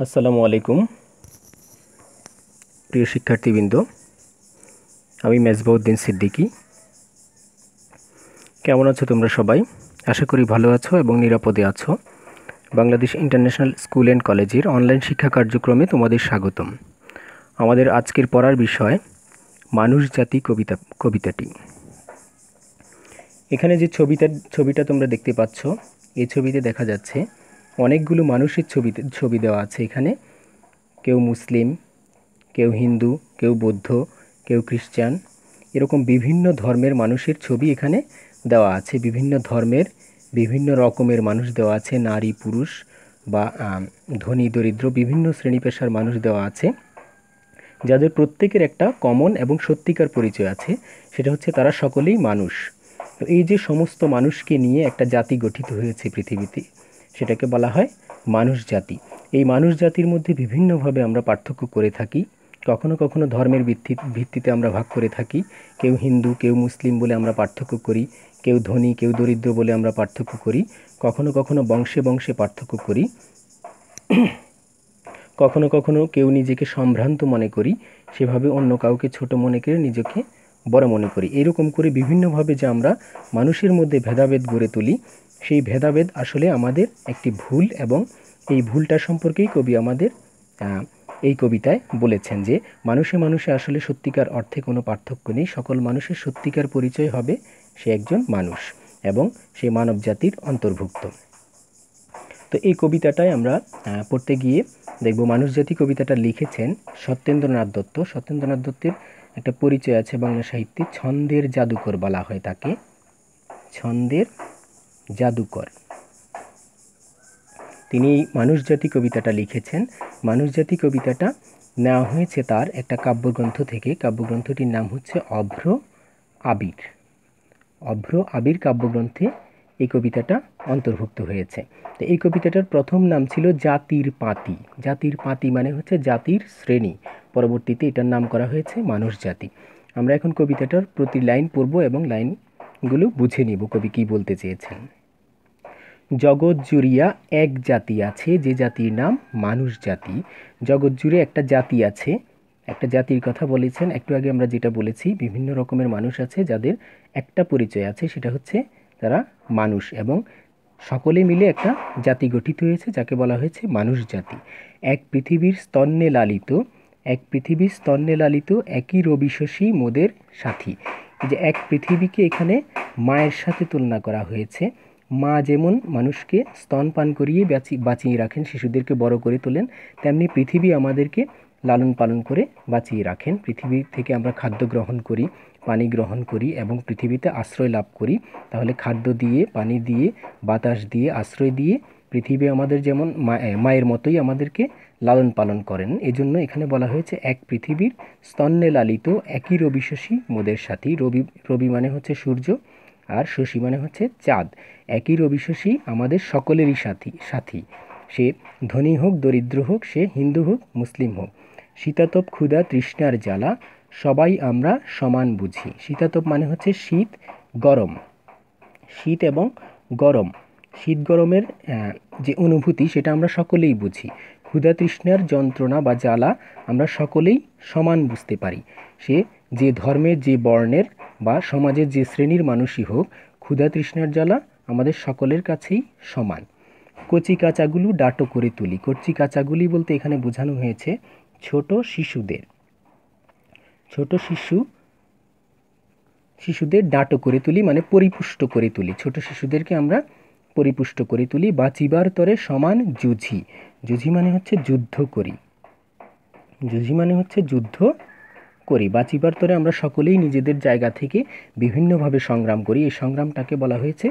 আসসালামু আলাইকুম প্রিয় শিক্ষার্থীবৃন্দ আমি মেজবাউদ্দিন সিদ্দিকী কেমন আছো তোমরা সবাই আশা করি ভালো আছো এবং নিরাপদে আছো বাংলাদেশ ইন্টারন্যাশনাল স্কুল অ্যান্ড কলেজের অনলাইন শিক্ষা কার্যক্রমে তোমাদের স্বাগতম আমাদের আজকের পড়ার বিষয় মানুষ জাতি কবিতা কবিতাটি এখানে যে ছবিটা ছবিটা তোমরা দেখতে পাচ্ছ এই ছবিতে দেখা যাচ্ছে অনেকগুলো মানুষের ছবি ছবি দেওয়া আছে এখানে কেউ মুসলিম কেউ হিন্দু কেউ বৌদ্ধ কেউ খ্রিস্টান এরকম বিভিন্ন ধর্মের মানুষের ছবি এখানে দেওয়া আছে বিভিন্ন ধর্মের বিভিন্ন রকমের মানুষ দেওয়া আছে নারী পুরুষ বা ধনী দরিদ্র বিভিন্ন শ্রেণী পেশার মানুষ দেওয়া আছে যাদের প্রত্যেকের একটা কমন এবং সত্যিকার পরিচয় আছে সেটা হচ্ছে তারা সকলেই মানুষ তো এই যে সমস্ত মানুষকে নিয়ে একটা জাতি গঠিত হয়েছে পৃথিবীতে সেটাকে বলা হয় মানুষ জাতি এই মানুষ জাতির মধ্যে বিভিন্নভাবে আমরা পার্থক্য করে থাকি কখনো কখনো ধর্মের ভিত্তি ভিত্তিতে আমরা ভাগ করে থাকি কেউ হিন্দু কেউ মুসলিম বলে আমরা পার্থক্য করি কেউ ধনী কেউ দরিদ্র বলে আমরা পার্থক্য করি কখনো কখনো বংশে বংশে পার্থক্য করি কখনো কখনো কেউ নিজেকে সম্ভ্রান্ত মনে করি সেভাবে অন্য কাউকে ছোট মনে করে নিজেকে বড় মনে করি এরকম করে বিভিন্নভাবে যে আমরা মানুষের মধ্যে ভেদাভেদ গড়ে তুলি সেই ভেদাভেদ আসলে আমাদের একটি ভুল এবং এই ভুলটা সম্পর্কেই কবি আমাদের এই কবিতায় বলেছেন যে মানুষে মানুষে আসলে সত্যিকার অর্থে কোনো পার্থক্য নেই সকল মানুষের সত্যিকার পরিচয় হবে সে একজন মানুষ এবং সে মানব জাতির অন্তর্ভুক্ত তো এই কবিতাটায় আমরা পড়তে গিয়ে দেখব মানুষ জাতি কবিতাটা লিখেছেন সত্যেন্দ্রনাথ দত্ত সত্যেন্দ্রনাথ দত্তের একটা পরিচয় আছে বাংলা সাহিত্যে ছন্দের জাদুকর বলা হয় তাকে ছন্দের জাদুকর তিনি মানুষজাতি কবিতাটা লিখেছেন মানুষজাতি কবিতাটা নেওয়া হয়েছে তার একটা কাব্যগ্রন্থ থেকে কাব্যগ্রন্থটির নাম হচ্ছে অভ্র আবির অভ্র আবির কাব্যগ্রন্থে এই কবিতাটা অন্তর্ভুক্ত হয়েছে তো এই কবিতাটার প্রথম নাম ছিল জাতির পাতি জাতির পাতি মানে হচ্ছে জাতির শ্রেণী পরবর্তীতে এটার নাম করা হয়েছে মানুষ জাতি আমরা এখন কবিতাটার প্রতি লাইন পড়ব এবং লাইন গুলো বুঝে নিব কবি কি বলতে চেয়েছেন জগৎ জুড়িয়া এক জাতি আছে যে জাতির নাম মানুষ জাতি জগৎ জুড়ে একটা জাতি আছে একটা জাতির কথা বলেছেন একটু আগে আমরা যেটা বলেছি বিভিন্ন রকমের মানুষ আছে যাদের একটা পরিচয় আছে সেটা হচ্ছে তারা মানুষ এবং সকলে মিলে একটা জাতি গঠিত হয়েছে যাকে বলা হয়েছে মানুষ জাতি এক পৃথিবীর স্তন্নে লালিত এক পৃথিবীর স্তন্নে লালিত একই রবি শশী মোদের সাথী যে এক পৃথিবীকে এখানে মায়ের সাথে তুলনা করা হয়েছে মা যেমন মানুষকে স্তন পান করিয়ে বাঁচি বাঁচিয়ে রাখেন শিশুদেরকে বড় করে তোলেন তেমনি পৃথিবী আমাদেরকে লালন পালন করে বাঁচিয়ে রাখেন পৃথিবী থেকে আমরা খাদ্য গ্রহণ করি পানি গ্রহণ করি এবং পৃথিবীতে আশ্রয় লাভ করি তাহলে খাদ্য দিয়ে পানি দিয়ে বাতাস দিয়ে আশ্রয় দিয়ে পৃথিবী আমাদের যেমন মায়ের মতোই আমাদেরকে লালন পালন করেন এজন্য এখানে বলা হয়েছে এক পৃথিবীর স্তন্নে লালিত একই রবি শশী মোদের সাথী রবি রবি মানে হচ্ছে সূর্য আর শশী মানে হচ্ছে চাঁদ একই রবি শশী আমাদের সকলেরই সাথী সাথী সে ধনী হোক দরিদ্র হোক সে হিন্দু হোক মুসলিম হোক শীতাতপ ক্ষুধা তৃষ্ণার জ্বালা সবাই আমরা সমান বুঝি শীতাতপ মানে হচ্ছে শীত গরম শীত এবং গরম শীত গরমের যে অনুভূতি সেটা আমরা সকলেই বুঝি ক্ষুধাতৃষ্ণার যন্ত্রণা বা জ্বালা আমরা সকলেই সমান বুঝতে পারি সে যে ধর্মের যে বর্ণের বা সমাজের যে শ্রেণীর মানুষই হোক তৃষ্ণার জ্বালা আমাদের সকলের কাছেই সমান কচি কাঁচাগুলো ডাটো করে তুলি কচি কাঁচাগুলি বলতে এখানে বোঝানো হয়েছে ছোট শিশুদের ছোট শিশু শিশুদের ডাটো করে তুলি মানে পরিপুষ্ট করে তুলি ছোট শিশুদেরকে আমরা পরিপুষ্ট করে তুলি বা চিবার তরে সমান জুঝি যুঝি মানে হচ্ছে যুদ্ধ করি যুঝি মানে হচ্ছে যুদ্ধ করি বাঁচিবার তরে আমরা সকলেই নিজেদের জায়গা থেকে বিভিন্নভাবে সংগ্রাম করি এই সংগ্রামটাকে বলা হয়েছে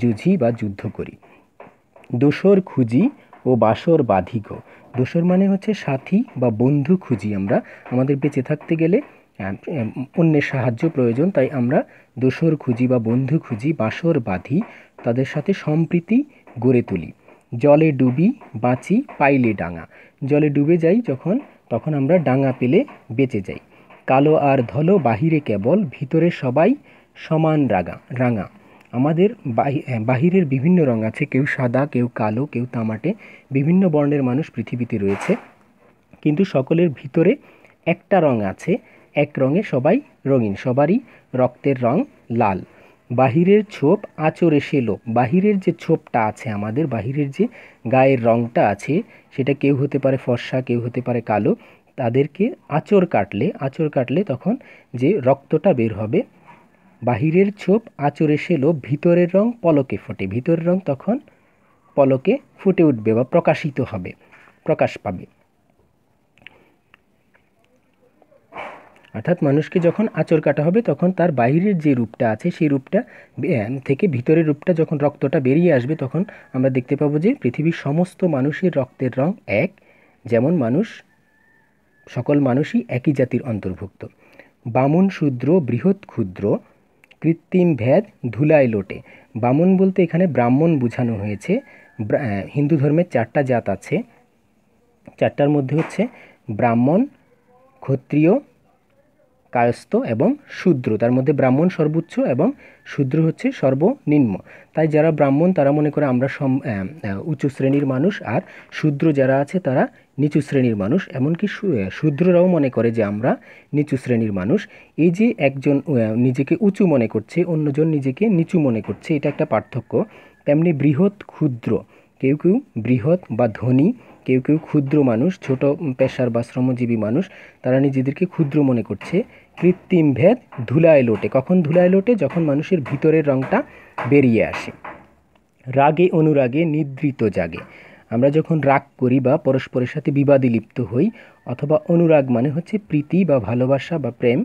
যুঝি বা যুদ্ধ করি দোসর খুঁজি ও বাসর বাধিক দোসর মানে হচ্ছে সাথী বা বন্ধু খুঁজি আমরা আমাদের বেঁচে থাকতে গেলে অন্যের সাহায্য প্রয়োজন তাই আমরা দোসর খুঁজি বা বন্ধু খুঁজি বাসর বাঁধি তাদের সাথে সম্প্রীতি গড়ে তুলি জলে ডুবি বাঁচি পাইলে ডাঙা জলে ডুবে যাই যখন তখন আমরা ডাঙা পেলে বেঁচে যাই কালো আর ধলো বাহিরে কেবল ভিতরে সবাই সমান রাগা রাঙা আমাদের হ্যাঁ, বাহিরের বিভিন্ন রঙ আছে কেউ সাদা কেউ কালো কেউ তামাটে বিভিন্ন বর্ণের মানুষ পৃথিবীতে রয়েছে কিন্তু সকলের ভিতরে একটা রঙ আছে এক রঙে সবাই রঙিন সবারই রক্তের রং লাল বাহিরের ছোপ আচরে সেলো বাহিরের যে ছোপটা আছে আমাদের বাহিরের যে গায়ের রঙটা আছে সেটা কেউ হতে পারে ফর্সা কেউ হতে পারে কালো তাদেরকে আচর কাটলে আচর কাটলে তখন যে রক্তটা বের হবে বাহিরের ছোপ আচরে সেলো ভিতরের রং পলকে ফোটে ভিতরের রং তখন পলকে ফুটে উঠবে বা প্রকাশিত হবে প্রকাশ পাবে অর্থাৎ মানুষকে যখন আঁচড় কাটা হবে তখন তার বাইরের যে রূপটা আছে সেই রূপটা থেকে ভিতরের রূপটা যখন রক্তটা বেরিয়ে আসবে তখন আমরা দেখতে পাবো যে পৃথিবীর সমস্ত মানুষের রক্তের রং এক যেমন মানুষ সকল মানুষই একই জাতির অন্তর্ভুক্ত বামন শূদ্র বৃহৎ ক্ষুদ্র কৃত্রিম ভেদ ধুলায় লোটে বামন বলতে এখানে ব্রাহ্মণ বোঝানো হয়েছে হিন্দু ধর্মের চারটা জাত আছে চারটার মধ্যে হচ্ছে ব্রাহ্মণ ক্ষত্রিয় কায়স্থ এবং শূদ্র তার মধ্যে ব্রাহ্মণ সর্বোচ্চ এবং শূদ্র হচ্ছে সর্বনিম্ন তাই যারা ব্রাহ্মণ তারা মনে করে আমরা সম উঁচু শ্রেণীর মানুষ আর শূদ্র যারা আছে তারা নিচু শ্রেণীর মানুষ এমনকি শূদ্ররাও মনে করে যে আমরা নিচু শ্রেণীর মানুষ এই যে একজন নিজেকে উঁচু মনে করছে অন্যজন নিজেকে নিচু মনে করছে এটা একটা পার্থক্য তেমনি বৃহৎ ক্ষুদ্র কেউ কেউ বৃহৎ বা ধনী কেউ কেউ ক্ষুদ্র মানুষ ছোট পেশার বা শ্রমজীবী মানুষ তারা নিজেদেরকে ক্ষুদ্র মনে করছে কৃত্রিম ভেদ ধুলায় লোটে কখন ধুলায় লোটে যখন মানুষের ভিতরের রঙটা বেরিয়ে আসে রাগে অনুরাগে নিদ্রিত জাগে আমরা যখন রাগ করি বা পরস্পরের সাথে বিবাদে লিপ্ত হই অথবা অনুরাগ মানে হচ্ছে প্রীতি বা ভালোবাসা বা প্রেম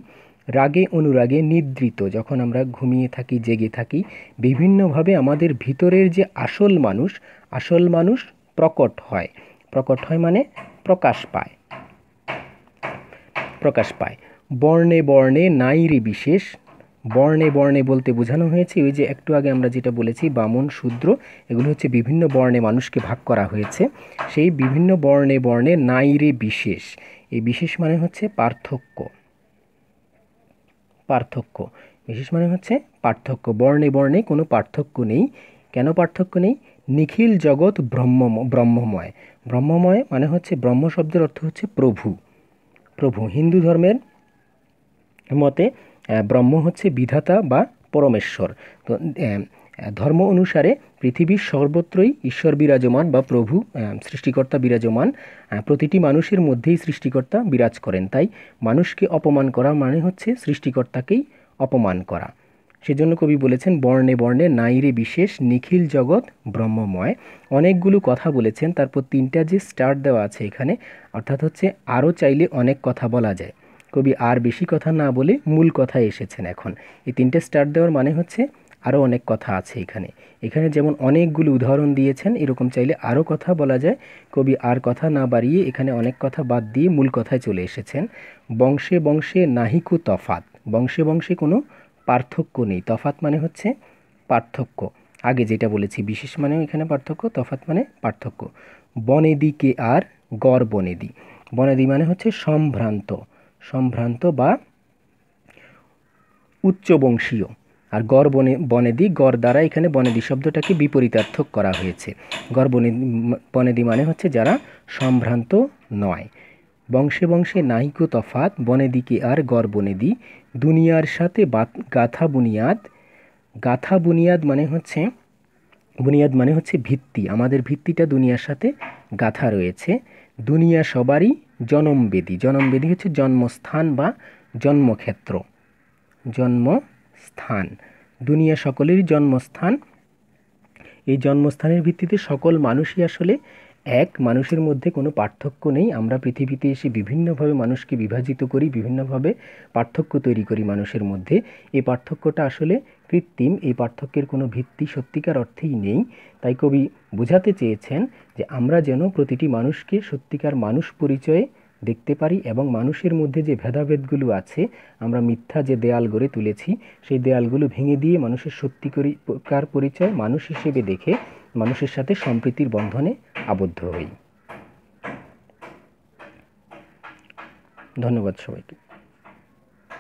রাগে অনুরাগে নিদ্রিত যখন আমরা ঘুমিয়ে থাকি জেগে থাকি বিভিন্নভাবে আমাদের ভিতরের যে আসল মানুষ আসল মানুষ প্রকট হয় প্রকট হয় মানে প্রকাশ পায় প্রকাশ পায় বর্ণে বর্ণে নাইরে বিশেষ বর্ণে বর্ণে বলতে বোঝানো হয়েছে ওই যে একটু আগে আমরা যেটা বলেছি বামন শূদ্র এগুলো হচ্ছে বিভিন্ন বর্ণে মানুষকে ভাগ করা হয়েছে সেই বিভিন্ন বর্ণে বর্ণে নাইরে বিশেষ এই বিশেষ মানে হচ্ছে পার্থক্য পার্থক্য বিশেষ মানে হচ্ছে পার্থক্য বর্ণে বর্ণে কোনো পার্থক্য নেই কেন পার্থক্য নেই নিখিল জগৎ ব্রহ্ম ব্রহ্মময় ব্রহ্মময় মানে হচ্ছে ব্রহ্ম শব্দের অর্থ হচ্ছে প্রভু প্রভু হিন্দু ধর্মের মতে ব্রহ্ম হচ্ছে বিধাতা বা পরমেশ্বর তো ধর্ম অনুসারে পৃথিবীর সর্বত্রই ঈশ্বর বিরাজমান বা প্রভু সৃষ্টিকর্তা বিরাজমান প্রতিটি মানুষের মধ্যেই সৃষ্টিকর্তা বিরাজ করেন তাই মানুষকে অপমান করা মানে হচ্ছে সৃষ্টিকর্তাকেই অপমান করা সেজন্য কবি বলেছেন বর্ণে বর্ণে নাইরে বিশেষ নিখিল জগৎ ব্রহ্মময় অনেকগুলো কথা বলেছেন তারপর তিনটা যে স্টার দেওয়া আছে এখানে অর্থাৎ হচ্ছে আরও চাইলে অনেক কথা বলা যায় কবি আর বেশি কথা না বলে মূল কথায় এসেছেন এখন এই তিনটে স্টার দেওয়ার মানে হচ্ছে আরও অনেক কথা আছে এখানে এখানে যেমন অনেকগুলো উদাহরণ দিয়েছেন এরকম চাইলে আরও কথা বলা যায় কবি আর কথা না বাড়িয়ে এখানে অনেক কথা বাদ দিয়ে মূল কথায় চলে এসেছেন বংশে বংশে নাহিকু তফাত বংশে বংশে কোনো পার্থক্য নেই তফাত মানে হচ্ছে পার্থক্য আগে যেটা বলেছি বিশেষ মানেও এখানে পার্থক্য তফাত মানে পার্থক্য বনেদি কে আর গড় বনেদি বনেদি মানে হচ্ছে সম্ভ্রান্ত সম্ভ্রান্ত বা উচ্চবংশীয় আর গড় বনে বনেদি গড় দ্বারা এখানে বনেদি শব্দটাকে বিপরীতার্থক করা হয়েছে গড় বনেদি বনেদি মানে হচ্ছে যারা সম্ভ্রান্ত নয় বংশে বংশে নাহিকো তফাত বনেদিকে আর গড় বনেদি দুনিয়ার সাথে গাথা বুনিয়াদ গাথা বুনিয়াদ মানে হচ্ছে বুনিয়াদ মানে হচ্ছে ভিত্তি আমাদের ভিত্তিটা দুনিয়ার সাথে গাথা রয়েছে দুনিয়া সবারই জনমবেদী জনমবেদী হচ্ছে জন্মস্থান বা জন্মক্ষেত্র জন্ম স্থান দুনিয়া সকলেরই জন্মস্থান এই জন্মস্থানের ভিত্তিতে সকল মানুষই আসলে এক মানুষের মধ্যে কোনো পার্থক্য নেই আমরা পৃথিবীতে এসে বিভিন্নভাবে মানুষকে বিভাজিত করি বিভিন্নভাবে পার্থক্য তৈরি করি মানুষের মধ্যে এই পার্থক্যটা আসলে কৃত্রিম এই পার্থক্যের কোনো ভিত্তি সত্যিকার অর্থেই নেই তাই কবি বোঝাতে চেয়েছেন যে আমরা যেন প্রতিটি মানুষকে সত্যিকার মানুষ পরিচয়ে দেখতে পারি এবং মানুষের মধ্যে যে ভেদাভেদগুলো আছে আমরা মিথ্যা যে দেয়াল গড়ে তুলেছি সেই দেয়ালগুলো ভেঙে দিয়ে মানুষের কার পরিচয় মানুষ হিসেবে দেখে মানুষের সাথে সম্প্রীতির বন্ধনে আবদ্ধ হই ধন্যবাদ সবাইকে